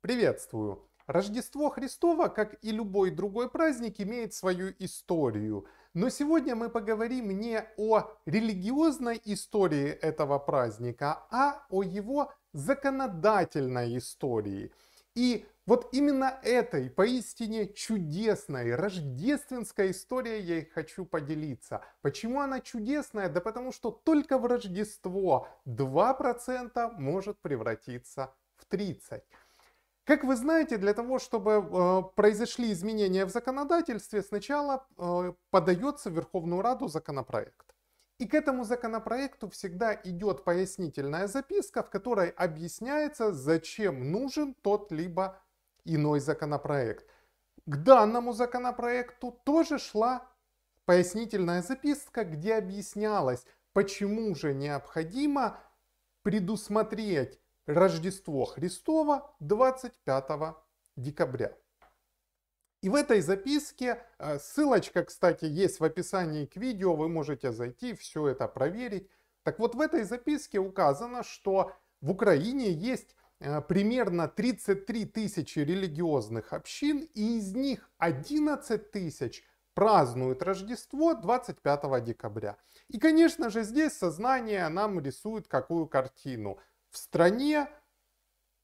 Приветствую! Рождество Христова, как и любой другой праздник, имеет свою историю. Но сегодня мы поговорим не о религиозной истории этого праздника, а о его законодательной истории. И вот именно этой поистине чудесной рождественской историей я и хочу поделиться. Почему она чудесная? Да потому что только в Рождество 2% может превратиться в 30%. Как вы знаете, для того, чтобы э, произошли изменения в законодательстве, сначала э, подается в Верховную Раду законопроект. И к этому законопроекту всегда идет пояснительная записка, в которой объясняется, зачем нужен тот либо иной законопроект. К данному законопроекту тоже шла пояснительная записка, где объяснялось, почему же необходимо предусмотреть Рождество Христова 25 декабря. И в этой записке, э, ссылочка, кстати, есть в описании к видео, вы можете зайти, все это проверить. Так вот, в этой записке указано, что в Украине есть э, примерно 33 тысячи религиозных общин, и из них 11 тысяч празднуют Рождество 25 декабря. И, конечно же, здесь сознание нам рисует какую картину – в стране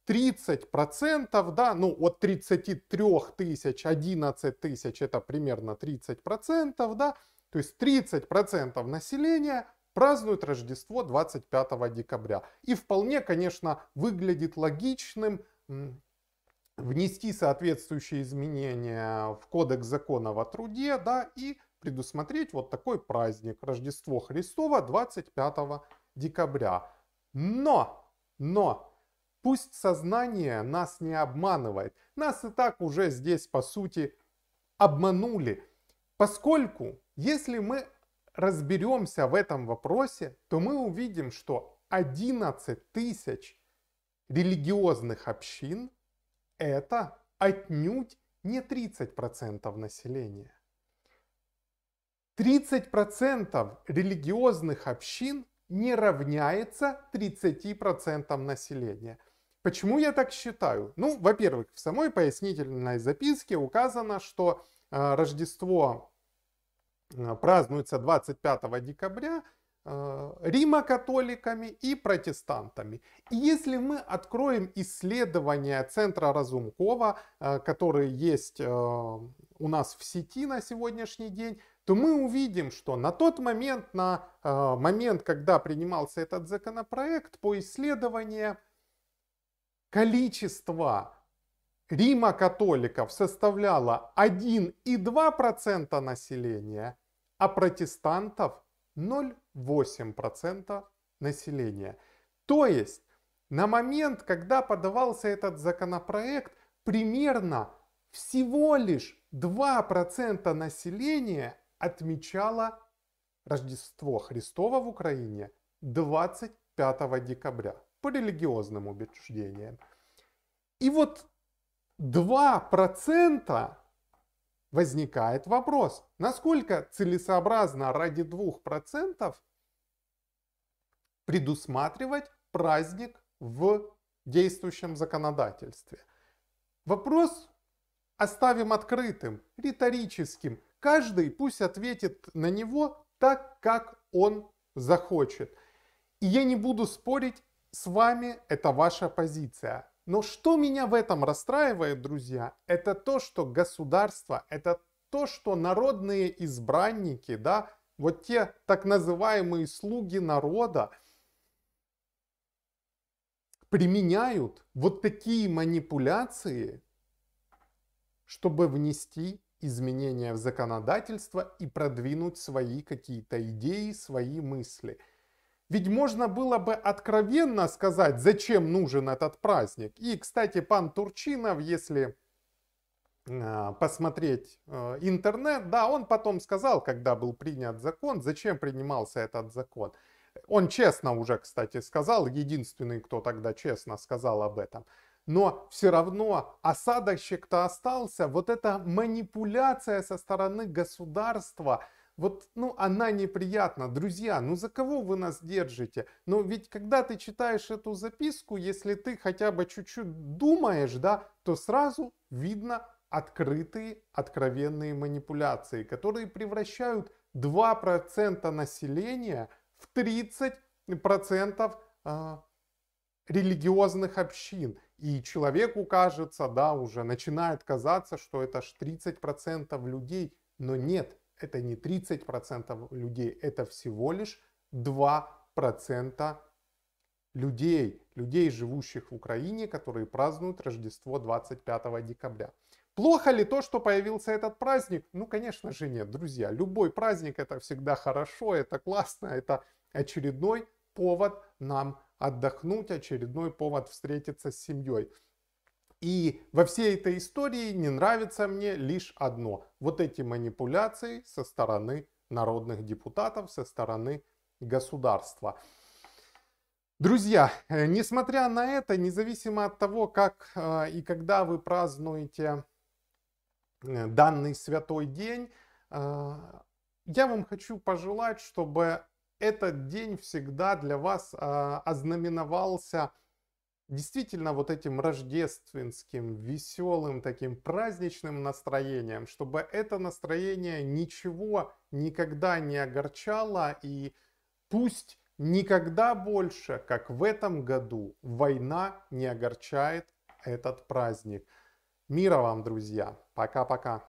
30%, да, ну от 33 тысяч, 11 тысяч это примерно 30%, да, то есть 30% населения празднуют Рождество 25 декабря. И вполне, конечно, выглядит логичным внести соответствующие изменения в Кодекс законов о труде, да, и предусмотреть вот такой праздник Рождество Христова 25 декабря. Но но пусть сознание нас не обманывает. Нас и так уже здесь, по сути, обманули. Поскольку, если мы разберемся в этом вопросе, то мы увидим, что 11 тысяч религиозных общин – это отнюдь не 30% населения. 30% религиозных общин не равняется 30% населения. Почему я так считаю? Ну, во-первых, в самой пояснительной записке указано, что э, Рождество э, празднуется 25 декабря э, Рима католиками и протестантами. И если мы откроем исследование Центра Разумкова, э, которые есть э, у нас в сети на сегодняшний день, то мы увидим, что на тот момент, на э, момент, когда принимался этот законопроект по исследованию количества Рима католиков составляло 1,2% населения, а протестантов 0,8% населения. То есть на момент, когда подавался этот законопроект, примерно всего лишь 2% населения отмечала Рождество Христова в Украине 25 декабря по религиозным убеждениям. И вот 2% возникает вопрос, насколько целесообразно ради 2% предусматривать праздник в действующем законодательстве. Вопрос оставим открытым, риторическим. Каждый пусть ответит на него так, как он захочет. И я не буду спорить с вами, это ваша позиция. Но что меня в этом расстраивает, друзья, это то, что государство, это то, что народные избранники, да, вот те так называемые слуги народа, применяют вот такие манипуляции, чтобы внести изменения в законодательство и продвинуть свои какие-то идеи, свои мысли. Ведь можно было бы откровенно сказать, зачем нужен этот праздник. И, кстати, пан Турчинов, если а, посмотреть э, интернет, да, он потом сказал, когда был принят закон, зачем принимался этот закон. Он честно уже, кстати, сказал, единственный, кто тогда честно сказал об этом но все равно осадочек-то остался. Вот эта манипуляция со стороны государства, вот, ну, она неприятна. Друзья, ну за кого вы нас держите? Но ведь когда ты читаешь эту записку, если ты хотя бы чуть-чуть думаешь, да, то сразу видно открытые, откровенные манипуляции, которые превращают 2% населения в 30% э, а, религиозных общин. И человеку кажется, да, уже начинает казаться, что это ж 30% людей, но нет, это не 30% людей, это всего лишь 2% людей, людей, живущих в Украине, которые празднуют Рождество 25 декабря. Плохо ли то, что появился этот праздник? Ну, конечно же нет, друзья. Любой праздник это всегда хорошо, это классно, это очередной повод нам отдохнуть, очередной повод встретиться с семьей. И во всей этой истории не нравится мне лишь одно. Вот эти манипуляции со стороны народных депутатов, со стороны государства. Друзья, э, несмотря на это, независимо от того, как э, и когда вы празднуете э, данный святой день, я вам хочу пожелать, чтобы этот день всегда для вас а, ознаменовался действительно вот этим рождественским, веселым, таким праздничным настроением, чтобы это настроение ничего никогда не огорчало и пусть никогда больше, как в этом году, война не огорчает этот праздник. Мира вам, друзья! Пока-пока!